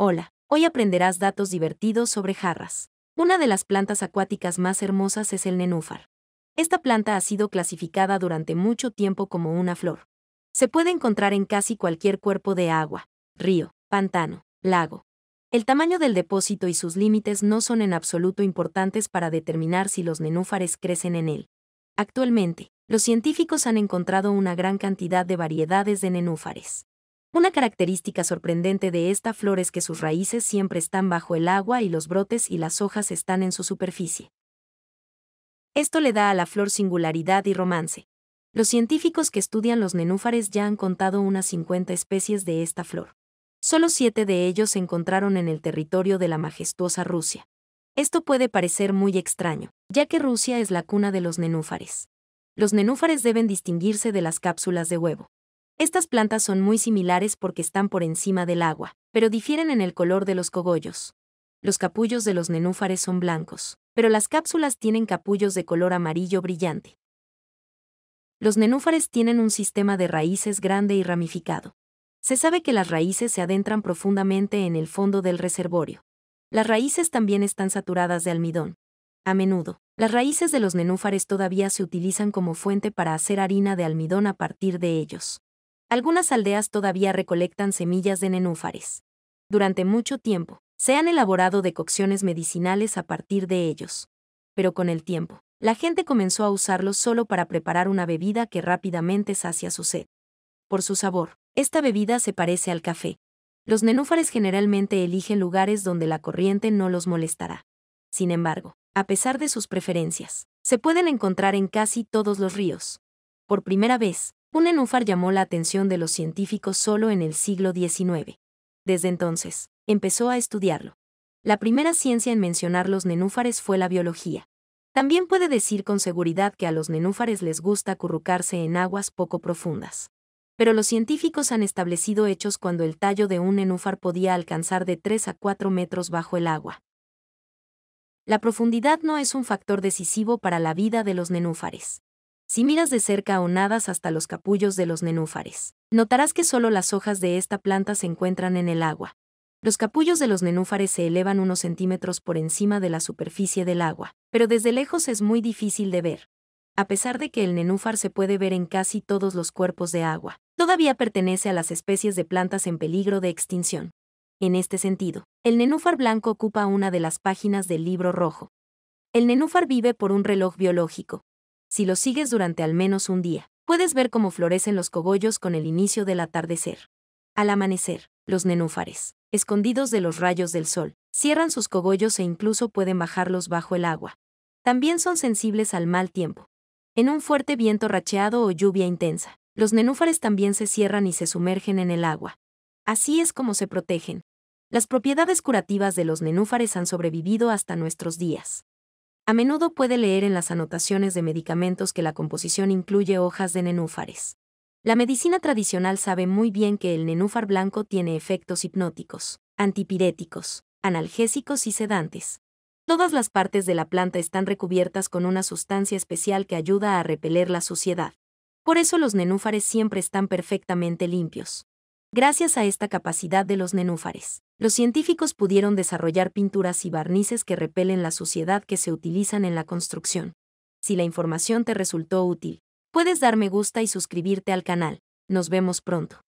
Hola, hoy aprenderás datos divertidos sobre jarras. Una de las plantas acuáticas más hermosas es el nenúfar. Esta planta ha sido clasificada durante mucho tiempo como una flor. Se puede encontrar en casi cualquier cuerpo de agua, río, pantano, lago. El tamaño del depósito y sus límites no son en absoluto importantes para determinar si los nenúfares crecen en él. Actualmente, los científicos han encontrado una gran cantidad de variedades de nenúfares. Una característica sorprendente de esta flor es que sus raíces siempre están bajo el agua y los brotes y las hojas están en su superficie. Esto le da a la flor singularidad y romance. Los científicos que estudian los nenúfares ya han contado unas 50 especies de esta flor. Solo siete de ellos se encontraron en el territorio de la majestuosa Rusia. Esto puede parecer muy extraño, ya que Rusia es la cuna de los nenúfares. Los nenúfares deben distinguirse de las cápsulas de huevo. Estas plantas son muy similares porque están por encima del agua, pero difieren en el color de los cogollos. Los capullos de los nenúfares son blancos, pero las cápsulas tienen capullos de color amarillo brillante. Los nenúfares tienen un sistema de raíces grande y ramificado. Se sabe que las raíces se adentran profundamente en el fondo del reservorio. Las raíces también están saturadas de almidón. A menudo, las raíces de los nenúfares todavía se utilizan como fuente para hacer harina de almidón a partir de ellos. Algunas aldeas todavía recolectan semillas de nenúfares. Durante mucho tiempo, se han elaborado decocciones medicinales a partir de ellos. Pero con el tiempo, la gente comenzó a usarlos solo para preparar una bebida que rápidamente sacia su sed. Por su sabor, esta bebida se parece al café. Los nenúfares generalmente eligen lugares donde la corriente no los molestará. Sin embargo, a pesar de sus preferencias, se pueden encontrar en casi todos los ríos. Por primera vez, un nenúfar llamó la atención de los científicos solo en el siglo XIX. Desde entonces, empezó a estudiarlo. La primera ciencia en mencionar los nenúfares fue la biología. También puede decir con seguridad que a los nenúfares les gusta acurrucarse en aguas poco profundas. Pero los científicos han establecido hechos cuando el tallo de un nenúfar podía alcanzar de 3 a 4 metros bajo el agua. La profundidad no es un factor decisivo para la vida de los nenúfares si miras de cerca o nadas hasta los capullos de los nenúfares, notarás que solo las hojas de esta planta se encuentran en el agua. Los capullos de los nenúfares se elevan unos centímetros por encima de la superficie del agua, pero desde lejos es muy difícil de ver. A pesar de que el nenúfar se puede ver en casi todos los cuerpos de agua, todavía pertenece a las especies de plantas en peligro de extinción. En este sentido, el nenúfar blanco ocupa una de las páginas del libro rojo. El nenúfar vive por un reloj biológico, si lo sigues durante al menos un día. Puedes ver cómo florecen los cogollos con el inicio del atardecer. Al amanecer, los nenúfares, escondidos de los rayos del sol, cierran sus cogollos e incluso pueden bajarlos bajo el agua. También son sensibles al mal tiempo. En un fuerte viento racheado o lluvia intensa, los nenúfares también se cierran y se sumergen en el agua. Así es como se protegen. Las propiedades curativas de los nenúfares han sobrevivido hasta nuestros días. A menudo puede leer en las anotaciones de medicamentos que la composición incluye hojas de nenúfares. La medicina tradicional sabe muy bien que el nenúfar blanco tiene efectos hipnóticos, antipiréticos, analgésicos y sedantes. Todas las partes de la planta están recubiertas con una sustancia especial que ayuda a repeler la suciedad. Por eso los nenúfares siempre están perfectamente limpios. Gracias a esta capacidad de los nenúfares, los científicos pudieron desarrollar pinturas y barnices que repelen la suciedad que se utilizan en la construcción. Si la información te resultó útil, puedes dar me gusta y suscribirte al canal. Nos vemos pronto.